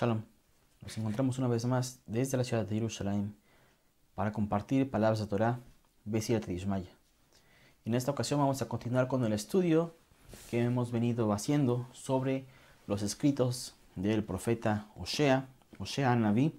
Shalom. Nos encontramos una vez más desde la ciudad de Jerusalén para compartir palabras de Torah, Besirat Y En esta ocasión vamos a continuar con el estudio que hemos venido haciendo sobre los escritos del profeta Osea, Osea Navi.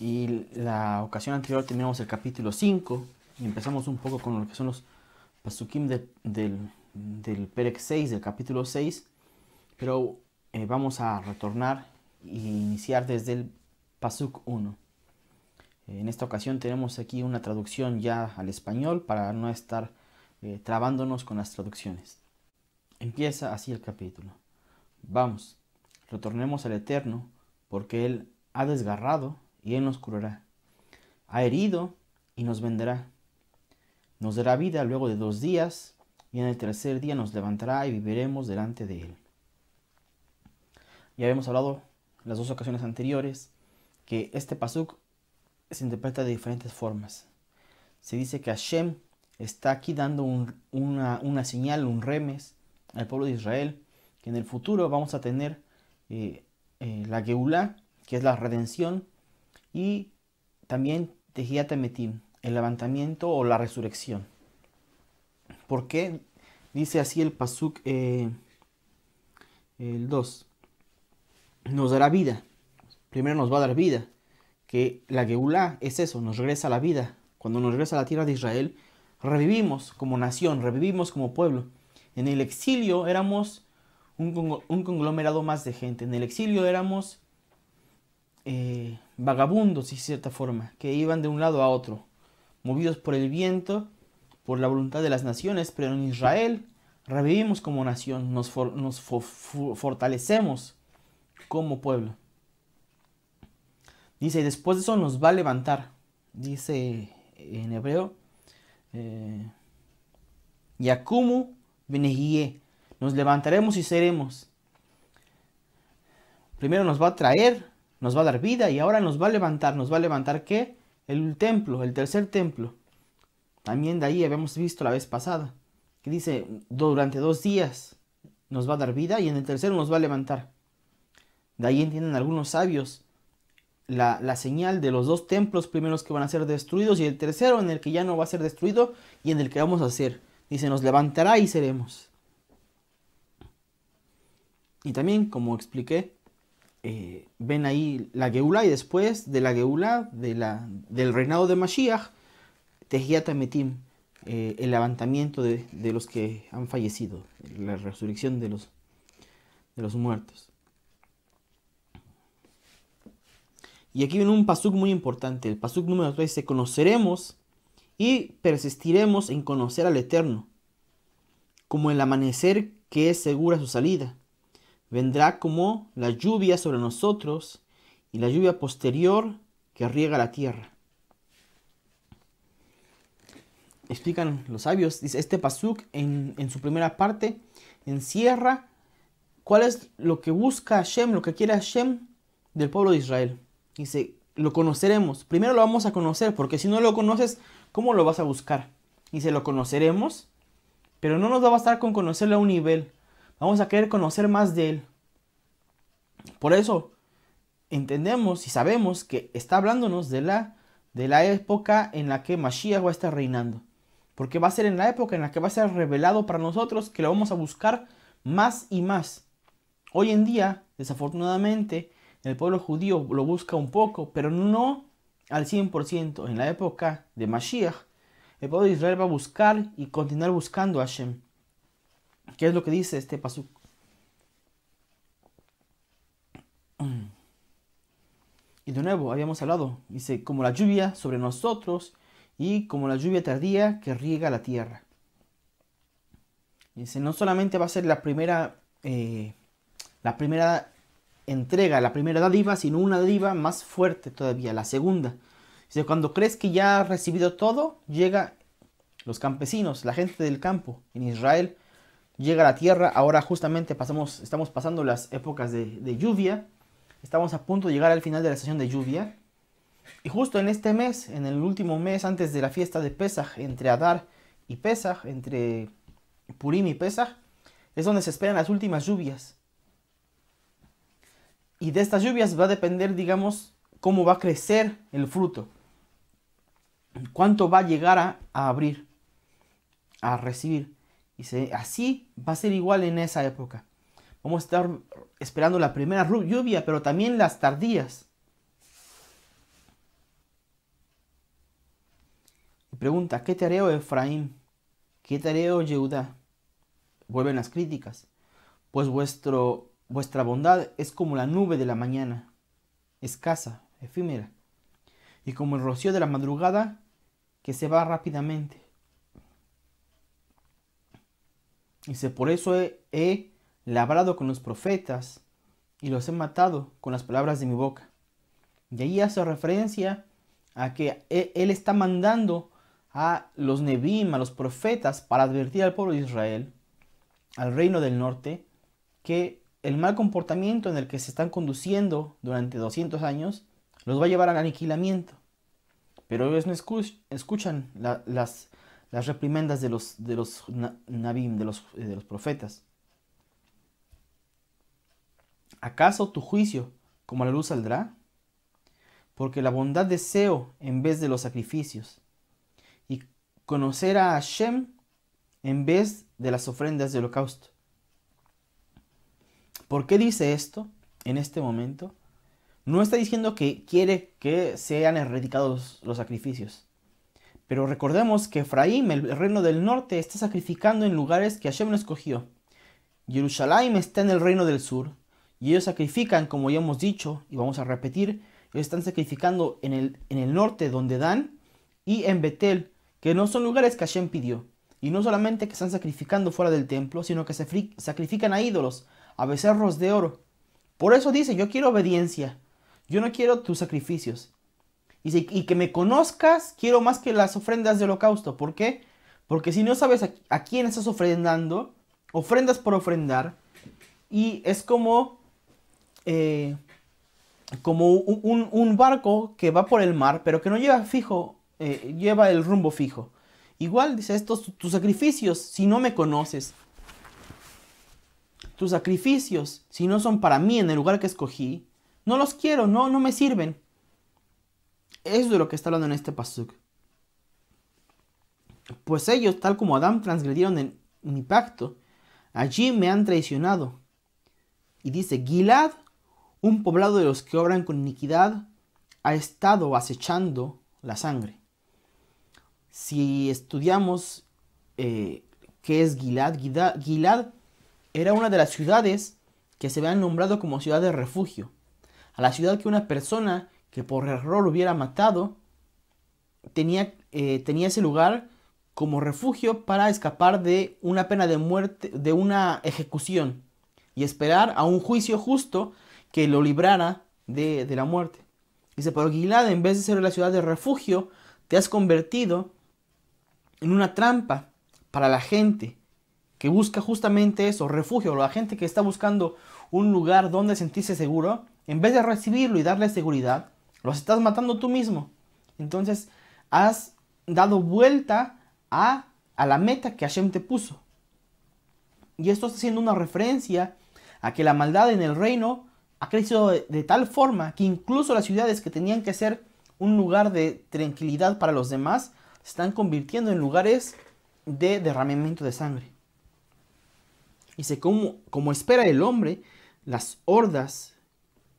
Y la ocasión anterior teníamos el capítulo 5 y empezamos un poco con lo que son los pasukim del, del Perec 6, del capítulo 6. Pero eh, vamos a retornar e iniciar desde el Pasuk 1. Eh, en esta ocasión tenemos aquí una traducción ya al español para no estar eh, trabándonos con las traducciones. Empieza así el capítulo. Vamos, retornemos al Eterno, porque Él ha desgarrado y Él nos curará. Ha herido y nos venderá. Nos dará vida luego de dos días y en el tercer día nos levantará y viviremos delante de Él. Ya habíamos hablado en las dos ocasiones anteriores que este pasuk se interpreta de diferentes formas. Se dice que Hashem está aquí dando una, señal, un remes al pueblo de Israel, que en el futuro vamos a tener eh, eh, la Geulah, que es la redención, y también Tejiat el levantamiento o la resurrección. ¿Por qué dice así el Pasuk eh, el 2? nos dará vida. Primero nos va a dar vida. Que la Geulá es eso, nos regresa la vida. Cuando nos regresa a la tierra de Israel, revivimos como nación, revivimos como pueblo. En el exilio éramos un, conglomerado más de gente. En el exilio éramos eh, vagabundos, de cierta forma, que iban de un lado a otro, movidos por el viento, por la voluntad de las naciones, pero en Israel revivimos como nación, nos, fortalecemos como pueblo. Dice, después de eso nos va a levantar. Dice eh, en hebreo, Yacumu eh, Yakumu nos levantaremos y seremos. Primero nos va a traer, nos va a dar vida y ahora nos va a levantar. ¿Nos va a levantar qué? El templo, el tercer templo. También de ahí habíamos visto la vez pasada, que dice, durante dos días nos va a dar vida y en el tercero nos va a levantar. De ahí entienden algunos sabios la, señal de los dos templos primeros que van a ser destruidos y el tercero en el que ya no va a ser destruido y en el que vamos a ser. Dice, nos levantará y seremos. Y también, como expliqué, eh, ven ahí la Geula y después de la Geula, del reinado de Mashiach, Tejiat eh, el levantamiento de, los que han fallecido, la resurrección de los muertos. Y aquí viene un pasuk muy importante. El pasuk número 3 dice, conoceremos y persistiremos en conocer al Eterno, como el amanecer que es segura su salida. Vendrá como la lluvia sobre nosotros y la lluvia posterior que riega la tierra. Explican los sabios, dice este pasuk en, en su primera parte encierra cuál es lo que busca Hashem, lo que quiere Hashem del pueblo de Israel. Dice, lo conoceremos. Primero lo vamos a conocer, porque si no lo conoces, ¿cómo lo vas a buscar? Dice, lo conoceremos, pero no nos va a bastar con conocerlo a un nivel. Vamos a querer conocer más de él. Por eso entendemos y sabemos que está hablándonos de la, de la época en la que Mashiach va a estar reinando. Porque va a ser en la época en la que va a ser revelado para nosotros que lo vamos a buscar más y más. Hoy en día, desafortunadamente, el pueblo judío lo busca un poco, pero no al 100%. En la época de Mashiach, el pueblo de Israel va a buscar y continuar buscando a Hashem. ¿Qué es lo que dice este pasuk? Y de nuevo, habíamos hablado, dice, como la lluvia sobre nosotros y como la lluvia tardía que riega la tierra. Dice, no solamente va a ser la primera, eh, la primera entrega la primera dádiva, sino una dádiva más fuerte todavía, la segunda. cuando crees que ya has recibido todo, llega los campesinos, la gente del campo en Israel, llega a la tierra. Ahora justamente pasamos, estamos pasando las épocas de, lluvia. Estamos a punto de llegar al final de la estación de lluvia. Y justo en este mes, en el último mes antes de la fiesta de Pesaj, entre Adar y Pesaj, entre Purim y Pesaj, es donde se esperan las últimas lluvias. Y de estas lluvias va a depender, digamos, cómo va a crecer el fruto. Cuánto va a llegar a, abrir, a recibir. Y así va a ser igual en esa época. Vamos a estar esperando la primera lluvia, pero también las tardías. pregunta, ¿qué te oh Efraín? ¿Qué te haré, oh Vuelven las críticas. Pues vuestro Vuestra bondad es como la nube de la mañana, escasa, efímera, y como el rocío de la madrugada que se va rápidamente. Dice, por eso he, labrado con los profetas y los he matado con las palabras de mi boca. Y ahí hace referencia a que e, él está mandando a los Nebim, a los profetas, para advertir al pueblo de Israel, al reino del norte, que el mal comportamiento en el que se están conduciendo durante 200 años los va a llevar al aniquilamiento. Pero ellos no escuchan las, reprimendas de los, Nabim, de profetas. ¿Acaso tu juicio como la luz saldrá? Porque la bondad deseo en vez de los sacrificios, y conocer a Hashem en vez de las ofrendas de holocausto. ¿Por qué dice esto en este momento? No está diciendo que quiere que sean erradicados los sacrificios. Pero recordemos que Efraín, el reino del norte, está sacrificando en lugares que Hashem no escogió. Jerusalén está en el reino del sur. Y ellos sacrifican, como ya hemos dicho, y vamos a repetir, ellos están sacrificando en el, en el norte donde dan y en Betel, que no son lugares que Hashem pidió. Y no solamente que están sacrificando fuera del templo, sino que se sacrifican a ídolos, a becerros de oro. Por eso dice, yo quiero obediencia, yo no quiero tus sacrificios. Y, que me conozcas, quiero más que las ofrendas de holocausto. ¿Por qué? Porque si no sabes a, quién estás ofrendando, ofrendas por ofrendar, y es como, eh, como un, barco que va por el mar, pero que no lleva fijo, eh, lleva el rumbo fijo. Igual dice estos tus sacrificios, si no me conoces, tus sacrificios, si no son para mí en el lugar que escogí, no los quiero, no, no me sirven. Eso es lo que está hablando en este pasuk. Pues ellos, tal como Adán, transgredieron en mi pacto. Allí me han traicionado. Y dice, Gilad, un poblado de los que obran con iniquidad, ha estado acechando la sangre. Si estudiamos eh, qué es Gilad, Gilad era una de las ciudades que se habían nombrado como ciudad de refugio. A la ciudad que una persona que por error hubiera matado tenía, eh, tenía ese lugar como refugio para escapar de una pena de muerte, de una ejecución y esperar a un juicio justo que lo librara de, la muerte. Dice, pero Gilad, en vez de ser la ciudad de refugio, te has convertido en una trampa para la gente que busca justamente eso, refugio, la gente que está buscando un lugar donde sentirse seguro, en vez de recibirlo y darle seguridad, los estás matando tú mismo. Entonces, has dado vuelta a, la meta que Hashem te puso. Y esto está haciendo una referencia a que la maldad en el reino ha crecido de, de tal forma que incluso las ciudades que tenían que ser un lugar de tranquilidad para los demás, se están convirtiendo en lugares de derramamiento de sangre. Dice, como, como espera el hombre, las hordas,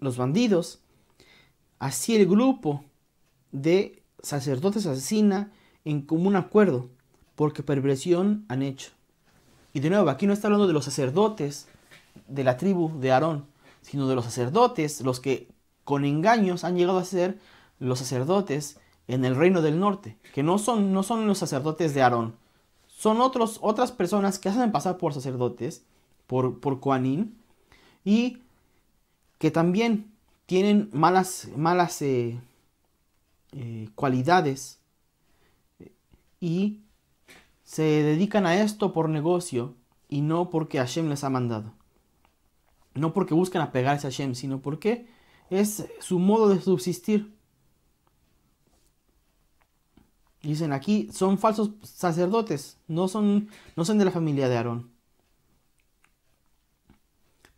los bandidos, así el grupo de sacerdotes asesina en común acuerdo, porque perversión han hecho. Y de nuevo, aquí no está hablando de los sacerdotes de la tribu de Aarón, sino de los sacerdotes, los que con engaños han llegado a ser los sacerdotes en el reino del norte, que no son, no son los sacerdotes de Aarón, son otros, otras personas que hacen pasar por sacerdotes, por, por Kuanin, y que también tienen malas, malas eh, eh, cualidades y se dedican a esto por negocio y no porque Hashem les ha mandado. No porque buscan apegarse a Hashem, sino porque es su modo de subsistir. Dicen aquí, son falsos sacerdotes, no son, no son de la familia de Aarón.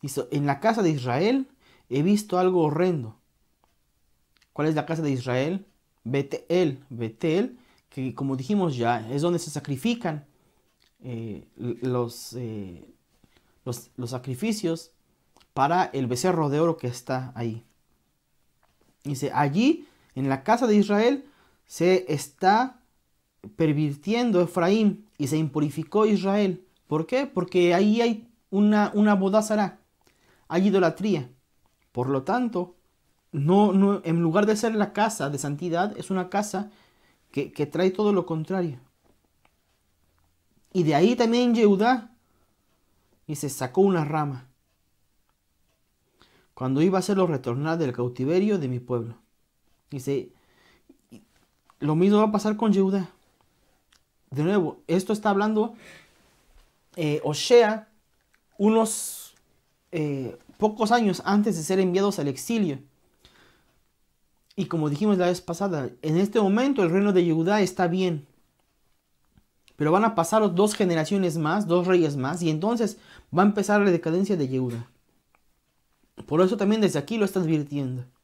Dice, en la casa de Israel he visto algo horrendo. ¿Cuál es la casa de Israel? Betel, Betel, que como dijimos ya, es donde se sacrifican eh, los, eh, los, los sacrificios para el becerro de oro que está ahí. Dice, allí, en la casa de Israel, se está pervirtiendo Efraín y se impurificó Israel. ¿Por qué? Porque ahí hay una, una bodazara, hay idolatría. Por lo tanto, no, en lugar de ser la casa de santidad, es una casa que, trae todo lo contrario. Y de ahí también Yehudá, y se sacó una rama, cuando iba a hacerlo retornar del cautiverio de mi pueblo. Dice, lo mismo va a pasar con Yehudá de nuevo, esto está hablando eh, Osea unos eh, pocos años antes de ser enviados al exilio. Y como dijimos la vez pasada, en este momento el reino de Judá está bien. Pero van a pasar dos generaciones más, dos reyes más, y entonces va a empezar la decadencia de Judá. Por eso también desde aquí lo está advirtiendo.